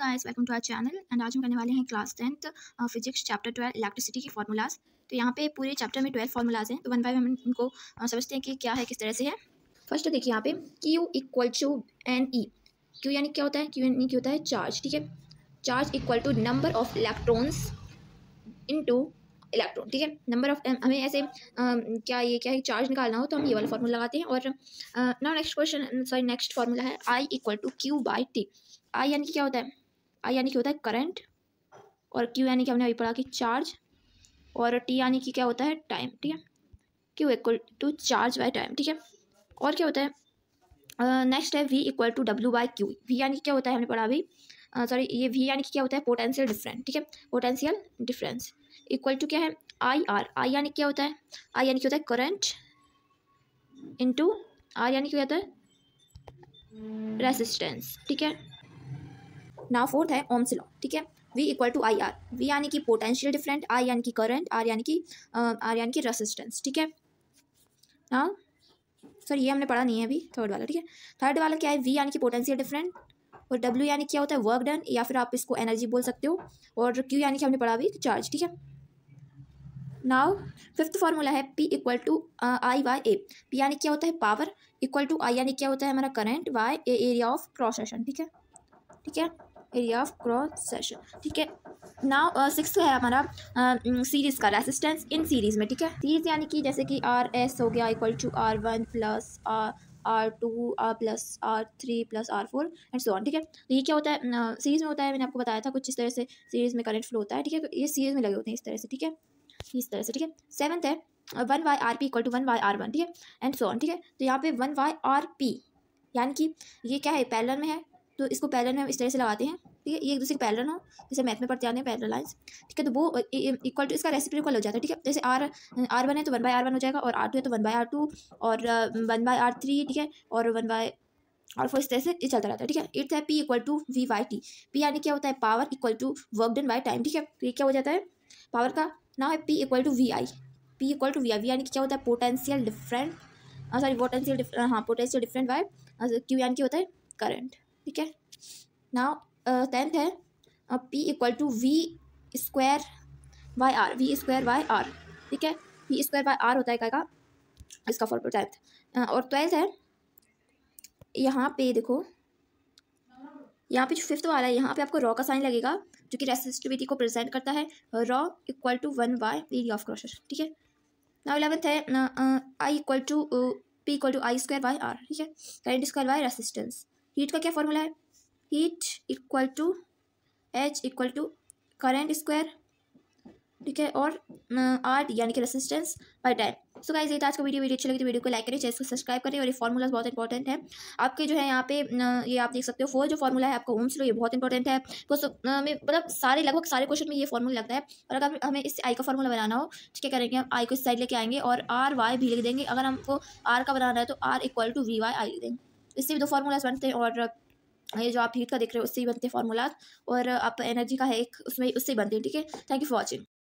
guys welcome to our channel and आज हम करने वाले हैं class tenth physics chapter twelve electricity की फार्मूलाज तो यहाँ पे पूरे चैप्टर में ट्वेल्व फार्मूलाज हैं तो वन बाय हम इनको uh, समझते हैं कि क्या है किस तरह से है फर्स्ट तो देखिए यहाँ पे Q equal to N E Q यानी क्या होता है क्यू यानी e क्या होता है चार्ज ठीक है charge equal to number of electrons into electron ठीक है नंबर ऑफ um, हमें ऐसे आ, um, क्या ये क्या है चार्ज निकालना हो तो हम ये वाला फॉर्मूला लगाते हैं और now next question sorry next formula है I equal to Q by T I यानी कि क्या होता है आई यानी कि होता है करंट और क्यू यानी कि हमने अभी पढ़ा कि चार्ज और टी यानी कि क्या होता है टाइम ठीक है Q equal to charge by time ठीक है और क्या होता है नेक्स्ट है V equal to W by Q V यानी क्या होता है हमने पढ़ा अभी सॉरी ये वी यानी कि क्या होता है पोटेंशियल डिफरेंस ठीक है पोटेंशियल डिफरेंस इक्वल टू क्या है आई आर आई यानी क्या होता है आई यानी क्या होता है करंट इंटू आर यानी क्या होता है रेसिस्टेंस ठीक है ना फोर्थ है ओम्स लॉ ठीक है V equal to I R V यानी कि पोटेंशियल डिफरेंट आई यानी कि करंट आर यानी कि आर यानी कि रेसिस्टेंस ठीक है ना सर ये हमने पढ़ा नहीं है अभी थर्ड वाला ठीक है थर्ड वाला क्या है वी यानी कि पोटेंशियल डिफरेंट और डब्ल्यू यानी क्या होता है वर्क डन या फिर आप इसको एनर्जी बोल सकते हो और क्यू यानी कि हमने पढ़ा अभी चार्ज ठीक है नाउ फिफ्थ फार्मूला है P equal to I by A P यानी क्या होता है पावर इक्वल टू आई यानी क्या होता है हमारा current by A area of cross ठीक है ठीक है एरिया ऑफ क्रॉस सेशन ठीक है नाउ सिक्स uh, है हमारा सीरीज़ uh, mm, का रेसिस्टेंस इन सीरीज़ में ठीक है सीरीज़ यानी कि जैसे कि आर एस हो गया equal to R one plus R R two R plus R three plus R four and so on ठीक है तो ये क्या होता है सीरीज़ uh, में होता है मैंने आपको बताया था कुछ इस तरह से सीरीज़ में करंट फ्लो होता है ठीक है तो ये सीरीज़ में लगे होते हैं इस तरह से ठीक है इस तरह से ठीक है सेवन्थ है one by R P equal to one by R one ठीक है एंड सो ऑन ठीक है तो यहाँ पे वन वाई आर पी यानी कि ये क्या है पैरेलल में है तो इसको पैरल हम इस तरह से लगाते हैं ठीक है ये एक दूसरे के पैरल हो जैसे मैथ में पढ़ते आते हैं पैरल लाइन्स ठीक है तो वो इक्वल टू इसका रेसिपी इक्वल हो जाता है ठीक है जैसे आर आर वन है तो वन बाई आर वन हो जाएगा और आर टू है तो वन बाई आर टू और वन बाई आर थ्री ठीक है और वन बाय और फिर इस तरह से ये चलता रहता है ठीक है एट्थ है P equal to V by T P यानी क्या होता है power equal to work done by time ठीक है तो ये क्या हो जाता है पावर का ना है P equal to V I P equal to V I V यानी क्या होता है potential different sorry potential different हाँ पोटेंशियल डिफरेंट बाय क्यू यानी क्या होता है करंट ठीक है नाउ टेंथ uh, है अब P equal to V square by R V square by R ठीक है वी स्क्वायर वाई आर होता है क्या का इसका फॉर्मूला टेंथ uh, और ट्वेल्थ है यहाँ पे देखो यहाँ पे जो फिफ्थ वाला है यहाँ पे आपको रॉ का साइन लगेगा जो कि रेसिस्टिविटी को प्रेजेंट करता है rho equal to one by area of cross ठीक है ना इलेवंथ है I equal to P equal to I square by R ठीक है current square by resistance heat का क्या फॉर्मूला है heat equal to H equal to current square ठीक है और आर यानी कि resistance by time so guys ये आज का वीडियो वीडियो अच्छी लगी तो वीडियो को लाइक करें चैनल को सब्सक्राइब करें और ये फॉर्मूलाज बहुत इंपॉर्टेंट है आपके जो है यहाँ पे ये आप देख सकते हो फोर जो फॉर्मूला है आपका ओम्स लो ये बहुत इंपॉर्टेंट है तो मतलब सारे लगभग सारे क्वेश्चन में ये फॉर्मूला लगता है और अगर हमें इस आई का फॉर्मूला बनाना हो ठीक है करेंगे हम आई को इस साइड लेके आएंगे और आर वाई भी लिख देंगे अगर हमको आर का बनाना है तो R equal to V by I लिख देंगे इससे भी दो फार्मूलाज बनते हैं और ये जो आप हीट का देख रहे हो उससे ही बनते हैं फार्मूलाज और आप एनर्जी का है एक उसमें उससे बनते हैं ठीक है थैंक यू फॉर वॉचिंग